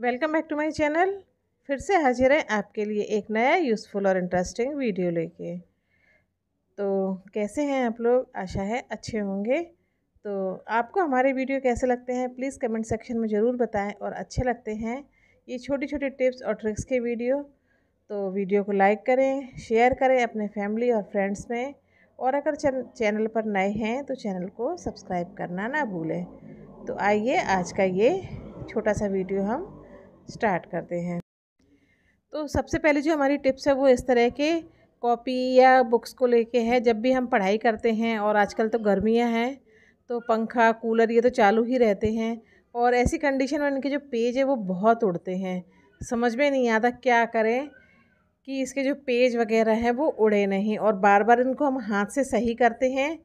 welcome back to my channel फिर से हाजिर है आपके लिए एक नया यूज़फुल और इंटरेस्टिंग वीडियो लेके तो कैसे हैं आप लोग आशा है अच्छे होंगे तो आपको हमारे वीडियो कैसे लगते हैं प्लीज़ कमेंट सेक्शन में ज़रूर बताएं और अच्छे लगते हैं ये छोटे छोटे टिप्स और ट्रिक्स के वीडियो तो वीडियो को लाइक करें शेयर करें अपने फैमिली और फ्रेंड्स में और अगर चैनल पर नए हैं तो चैनल को सब्सक्राइब करना ना भूलें तो आइए आज का ये छोटा सा वीडियो हम स्टार्ट करते हैं तो सबसे पहले जो हमारी टिप्स है वो इस तरह के कॉपी या बुक्स को लेके है जब भी हम पढ़ाई करते हैं और आजकल तो गर्मियाँ हैं तो पंखा कूलर ये तो चालू ही रहते हैं और ऐसी कंडीशन में इनके जो पेज है वो बहुत उड़ते हैं समझ में नहीं आता क्या करें कि इसके जो पेज वगैरह हैं वो उड़े नहीं और बार बार इनको हम हाथ से सही करते हैं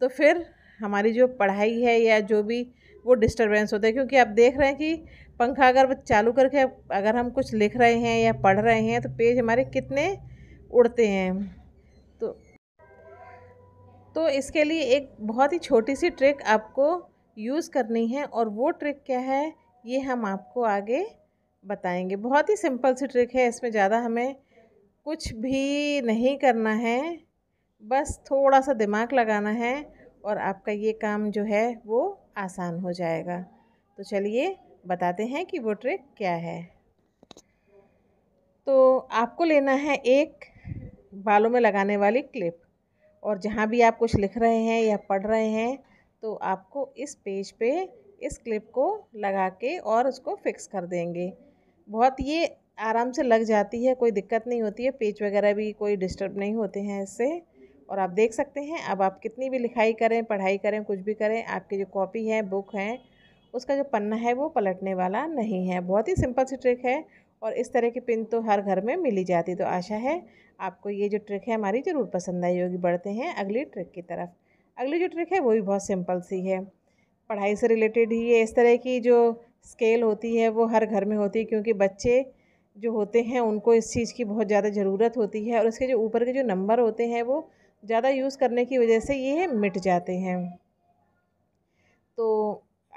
तो फिर हमारी जो पढ़ाई है या जो भी वो डिस्टर्बेंस होता है क्योंकि आप देख रहे हैं कि पंखा अगर चालू करके अगर हम कुछ लिख रहे हैं या पढ़ रहे हैं तो पेज हमारे कितने उड़ते हैं तो तो इसके लिए एक बहुत ही छोटी सी ट्रिक आपको यूज़ करनी है और वो ट्रिक क्या है ये हम आपको आगे बताएंगे बहुत ही सिंपल सी ट्रिक है इसमें ज़्यादा हमें कुछ भी नहीं करना है बस थोड़ा सा दिमाग लगाना है और आपका ये काम जो है वो आसान हो जाएगा तो चलिए बताते हैं कि वो ट्रिक क्या है तो आपको लेना है एक बालों में लगाने वाली क्लिप और जहाँ भी आप कुछ लिख रहे हैं या पढ़ रहे हैं तो आपको इस पेज पे इस क्लिप को लगा के और उसको फिक्स कर देंगे बहुत ये आराम से लग जाती है कोई दिक्कत नहीं होती है पेज वगैरह भी कोई डिस्टर्ब नहीं होते हैं इससे और आप देख सकते हैं अब आप कितनी भी लिखाई करें पढ़ाई करें कुछ भी करें आपकी जो कॉपी है बुक हैं उसका जो पन्ना है वो पलटने वाला नहीं है बहुत ही सिंपल सी ट्रिक है और इस तरह की पिन तो हर घर में मिली जाती तो आशा है आपको ये जो ट्रिक है हमारी ज़रूर पसंद आई होगी बढ़ते हैं अगली ट्रिक की तरफ अगली जो ट्रिक है वो भी बहुत सिंपल सी है पढ़ाई से रिलेटेड ही है इस तरह की जो स्केल होती है वो हर घर में होती है क्योंकि बच्चे जो होते हैं उनको इस चीज़ की बहुत ज़्यादा ज़रूरत होती है और इसके जो ऊपर के जो नंबर होते हैं वो ज़्यादा यूज़ करने की वजह से ये मिट जाते हैं तो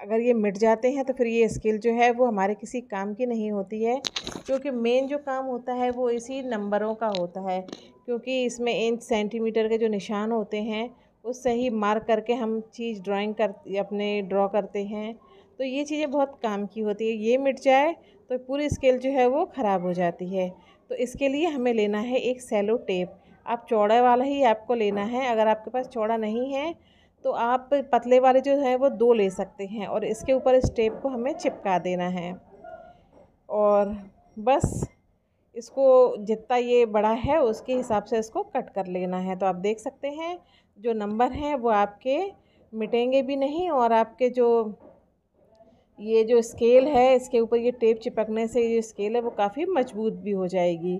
अगर ये मिट जाते हैं तो फिर ये स्किल जो है वो हमारे किसी काम की नहीं होती है क्योंकि मेन जो काम होता है वो इसी नंबरों का होता है क्योंकि इसमें इंच सेंटीमीटर के जो निशान होते हैं उससे ही मार्क करके हम चीज़ ड्राइंग कर अपने ड्रॉ करते हैं तो ये चीज़ें बहुत काम की होती है ये मिट जाए तो पूरी स्केल जो है वो ख़राब हो जाती है तो इसके लिए हमें लेना है एक सेलो टेप आप चौड़ा वाला ही आपको लेना है अगर आपके पास चौड़ा नहीं है तो आप पतले वाले जो हैं वो दो ले सकते हैं और इसके ऊपर इस टेप को हमें चिपका देना है और बस इसको जितना ये बड़ा है उसके हिसाब से इसको कट कर लेना है तो आप देख सकते हैं जो नंबर हैं वो आपके मिटेंगे भी नहीं और आपके जो ये जो स्केल है इसके ऊपर ये टेप चिपकने से ये स्केल है वो काफ़ी मजबूत भी हो जाएगी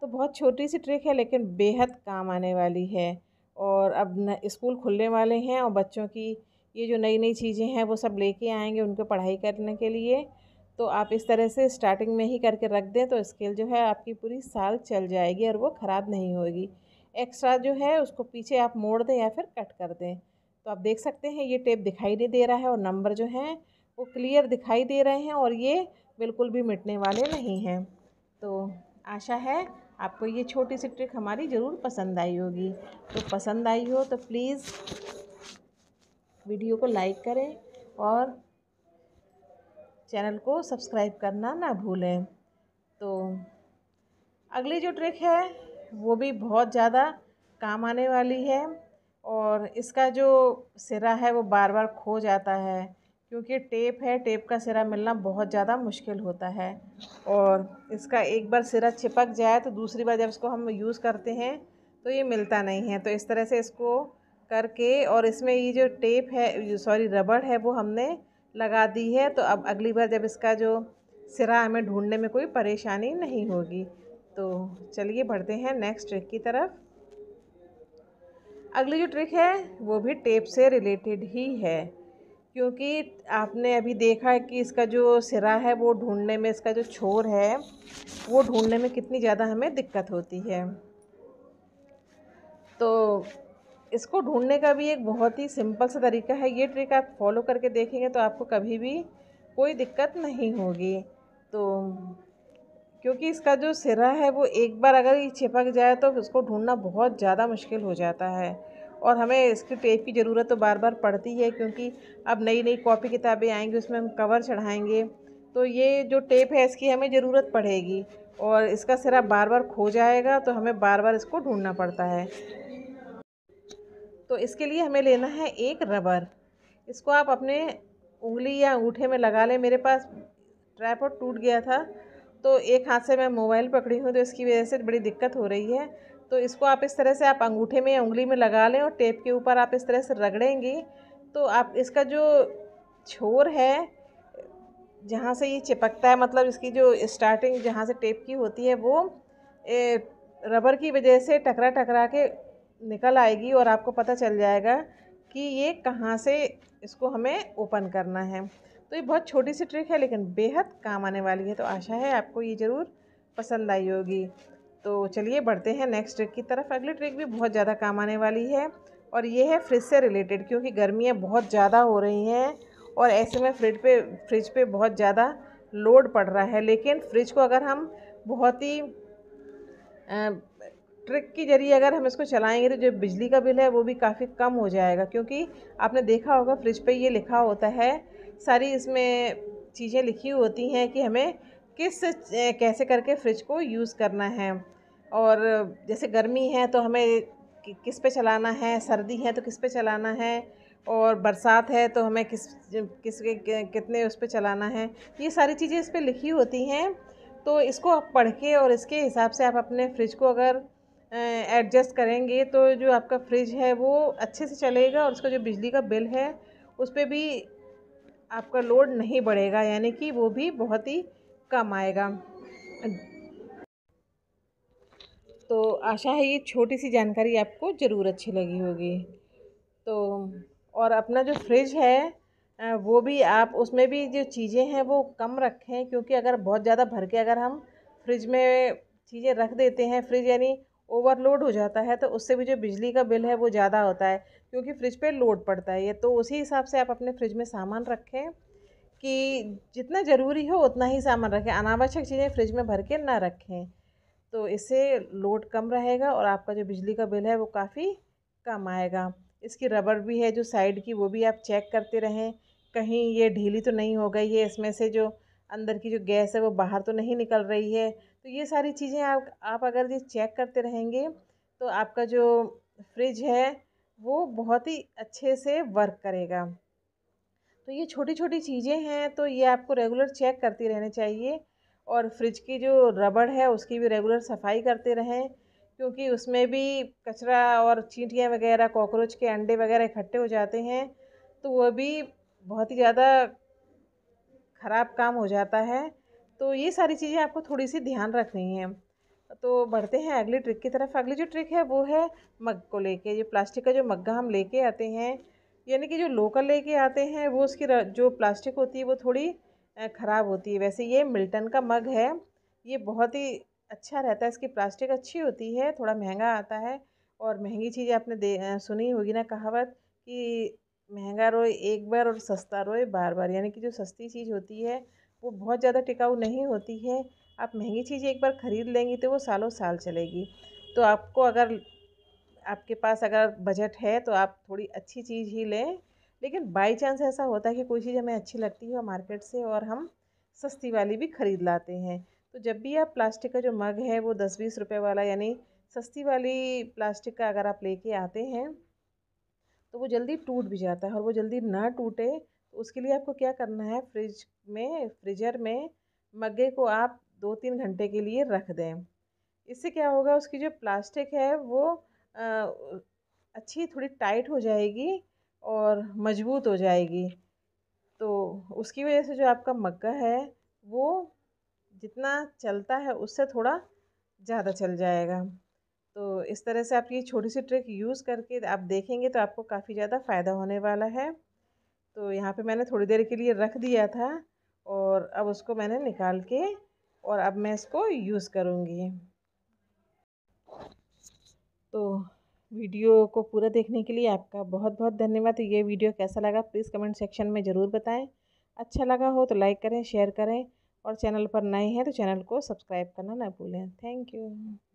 तो बहुत छोटी सी ट्रिक है लेकिन बेहद काम आने वाली है और अब स्कूल इस्कूल खुलने वाले हैं और बच्चों की ये जो नई नई चीज़ें हैं वो सब लेके आएंगे उनको पढ़ाई करने के लिए तो आप इस तरह से स्टार्टिंग में ही करके रख दें तो स्केल जो है आपकी पूरी साल चल जाएगी और वो ख़राब नहीं होगी एक्स्ट्रा जो है उसको पीछे आप मोड़ दें या फिर कट कर दें तो आप देख सकते हैं ये टेप दिखाई नहीं दे रहा है और नंबर जो हैं वो क्लियर दिखाई दे रहे हैं और ये बिल्कुल भी मिटने वाले नहीं हैं तो आशा है आपको ये छोटी सी ट्रिक हमारी ज़रूर पसंद आई होगी तो पसंद आई हो तो प्लीज़ वीडियो को लाइक करें और चैनल को सब्सक्राइब करना ना भूलें तो अगली जो ट्रिक है वो भी बहुत ज़्यादा काम आने वाली है और इसका जो सिरा है वो बार बार खो जाता है क्योंकि टेप है टेप का सिरा मिलना बहुत ज़्यादा मुश्किल होता है और इसका एक बार सिरा चिपक जाए तो दूसरी बार जब इसको हम यूज़ करते हैं तो ये मिलता नहीं है तो इस तरह से इसको करके और इसमें ये जो टेप है सॉरी रबड़ है वो हमने लगा दी है तो अब अगली बार जब इसका जो सिरा हमें ढूंढने में कोई परेशानी नहीं होगी तो चलिए बढ़ते हैं नेक्स्ट ट्रिक की तरफ अगली जो ट्रिक है वो भी टेप से रिलेटेड ही है क्योंकि आपने अभी देखा है कि इसका जो सिरा है वो ढूंढने में इसका जो छोर है वो ढूंढने में कितनी ज़्यादा हमें दिक्कत होती है तो इसको ढूंढने का भी एक बहुत ही सिंपल सा तरीका है ये ट्रिक आप फॉलो करके देखेंगे तो आपको कभी भी कोई दिक्कत नहीं होगी तो क्योंकि इसका जो सिरा है वो एक बार अगर ये चिपक जाए तो उसको ढूंढना बहुत ज़्यादा मुश्किल हो जाता है और हमें इसकी टेप की ज़रूरत तो बार बार पड़ती है क्योंकि अब नई नई कॉपी किताबें आएंगी उसमें हम कवर चढ़ाएंगे तो ये जो टेप है इसकी हमें ज़रूरत पड़ेगी और इसका सिरा बार बार खो जाएगा तो हमें बार बार इसको ढूंढना पड़ता है तो इसके लिए हमें लेना है एक रबर इसको आप अपने उंगली या अंगूठे में लगा लें मेरे पास ट्राईपोड टूट गया था तो एक हाथ से मैं मोबाइल पकड़ी हूँ तो इसकी वजह से बड़ी दिक्कत हो रही है तो इसको आप इस तरह से आप अंगूठे में उंगली में लगा लें और टेप के ऊपर आप इस तरह से रगड़ेंगी तो आप इसका जो छोर है जहाँ से ये चिपकता है मतलब इसकी जो स्टार्टिंग जहाँ से टेप की होती है वो ए, रबर की वजह से टकरा टकरा के निकल आएगी और आपको पता चल जाएगा कि ये कहाँ से इसको हमें ओपन करना है तो ये बहुत छोटी सी ट्रिक है लेकिन बेहद काम आने वाली है तो आशा है आपको ये ज़रूर पसंद आई होगी तो चलिए बढ़ते हैं नेक्स्ट ट्रिक की तरफ अगली ट्रिक भी बहुत ज़्यादा काम आने वाली है और ये है फ्रिज से रिलेटेड क्योंकि गर्मियाँ बहुत ज़्यादा हो रही हैं और ऐसे में फ्रिज पे फ्रिज पे बहुत ज़्यादा लोड पड़ रहा है लेकिन फ्रिज को अगर हम बहुत ही ट्रिक के जरिए अगर हम इसको चलाएंगे तो जो बिजली का बिल है वो भी काफ़ी कम हो जाएगा क्योंकि आपने देखा होगा फ्रिज पे ये लिखा होता है सारी इसमें चीज़ें लिखी होती हैं कि हमें किस कैसे करके फ्रिज को यूज़ करना है और जैसे गर्मी है तो हमें किस पे चलाना है सर्दी है तो किस पे चलाना है और बरसात है तो हमें किस किस के कितने उस पर चलाना है ये सारी चीज़ें इस पर लिखी होती हैं तो इसको आप पढ़ के और इसके हिसाब से आप अपने फ्रिज को अगर एडजस्ट करेंगे तो जो आपका फ्रिज है वो अच्छे से चलेगा और उसका जो बिजली का बिल है उस पर भी आपका लोड नहीं बढ़ेगा यानी कि वो भी बहुत ही कम आएगा तो आशा है ये छोटी सी जानकारी आपको ज़रूर अच्छी लगी होगी तो और अपना जो फ्रिज है वो भी आप उसमें भी जो चीज़ें हैं वो कम रखें क्योंकि अगर बहुत ज़्यादा भर के अगर हम फ्रिज में चीज़ें रख देते हैं फ्रिज यानी ओवरलोड हो जाता है तो उससे भी जो बिजली का बिल है वो ज़्यादा होता है क्योंकि फ्रिज पे लोड पड़ता है ये तो उसी हिसाब से आप अपने फ्रिज में सामान रखें कि जितना ज़रूरी हो उतना ही सामान रखें अनावश्यक चीज़ें फ्रिज में भर के ना रखें तो इससे लोड कम रहेगा और आपका जो बिजली का बिल है वो काफ़ी कम आएगा इसकी रबर भी है जो साइड की वो भी आप चेक करते रहें कहीं ये ढीली तो नहीं हो गई है इसमें से जो अंदर की जो गैस है वो बाहर तो नहीं निकल रही है तो ये सारी चीज़ें आप आप अगर ये चेक करते रहेंगे तो आपका जो फ्रिज है वो बहुत ही अच्छे से वर्क करेगा तो ये छोटी छोटी चीज़ें हैं तो ये आपको रेगुलर चेक करती रहनी चाहिए और फ्रिज की जो रबड़ है उसकी भी रेगुलर सफाई करते रहें क्योंकि उसमें भी कचरा और चींटियाँ वगैरह कॉकरोच के अंडे वगैरह इकट्ठे हो जाते हैं तो वह भी बहुत ही ज़्यादा ख़राब काम हो जाता है तो ये सारी चीज़ें आपको थोड़ी सी ध्यान रखनी है तो बढ़ते हैं अगली ट्रिक की तरफ अगली जो ट्रिक है वो है मग को लेके जो प्लास्टिक का जो मग्गा हम लेके आते हैं यानी कि जो लोकल लेके आते हैं वो उसकी जो प्लास्टिक होती है वो थोड़ी ख़राब होती है वैसे ये मिल्टन का मग है ये बहुत ही अच्छा रहता है इसकी प्लास्टिक अच्छी होती है थोड़ा महंगा आता है और महंगी चीज़ें आपने दे सुनी होगी ना कहावत कि महंगा रोए एक बार और सस्ता रोए बार बार यानी कि जो सस्ती चीज़ होती है वो बहुत ज़्यादा टिकाऊ नहीं होती है आप महंगी चीज़ एक बार ख़रीद लेंगी तो वो सालों साल चलेगी तो आपको अगर आपके पास अगर बजट है तो आप थोड़ी अच्छी चीज़ ही लें लेकिन बाई चांस ऐसा होता है कि कोई चीज़ हमें अच्छी लगती है मार्केट से और हम सस्ती वाली भी ख़रीद लाते हैं तो जब भी आप प्लास्टिक का जो मग है वो दस बीस रुपये वाला यानी सस्ती वाली प्लास्टिक का अगर आप लेके आते हैं तो वो जल्दी टूट भी जाता है और वो जल्दी ना टूटे तो उसके लिए आपको क्या करना है फ्रिज में फ्रीजर में मगे को आप दो तीन घंटे के लिए रख दें इससे क्या होगा उसकी जो प्लास्टिक है वो आ, अच्छी थोड़ी टाइट हो जाएगी और मज़बूत हो जाएगी तो उसकी वजह से जो आपका मक्का है वो जितना चलता है उससे थोड़ा ज़्यादा चल जाएगा तो इस तरह से आप ये छोटी सी ट्रिक यूज़ करके आप देखेंगे तो आपको काफ़ी ज़्यादा फ़ायदा होने वाला है तो यहाँ पे मैंने थोड़ी देर के लिए रख दिया था और अब उसको मैंने निकाल के और अब मैं इसको यूज़ करूँगी तो वीडियो को पूरा देखने के लिए आपका बहुत बहुत धन्यवाद तो ये वीडियो कैसा लगा प्लीज़ कमेंट सेक्शन में ज़रूर बताएं अच्छा लगा हो तो लाइक करें शेयर करें और चैनल पर नए हैं तो चैनल को सब्सक्राइब करना ना भूलें थैंक यू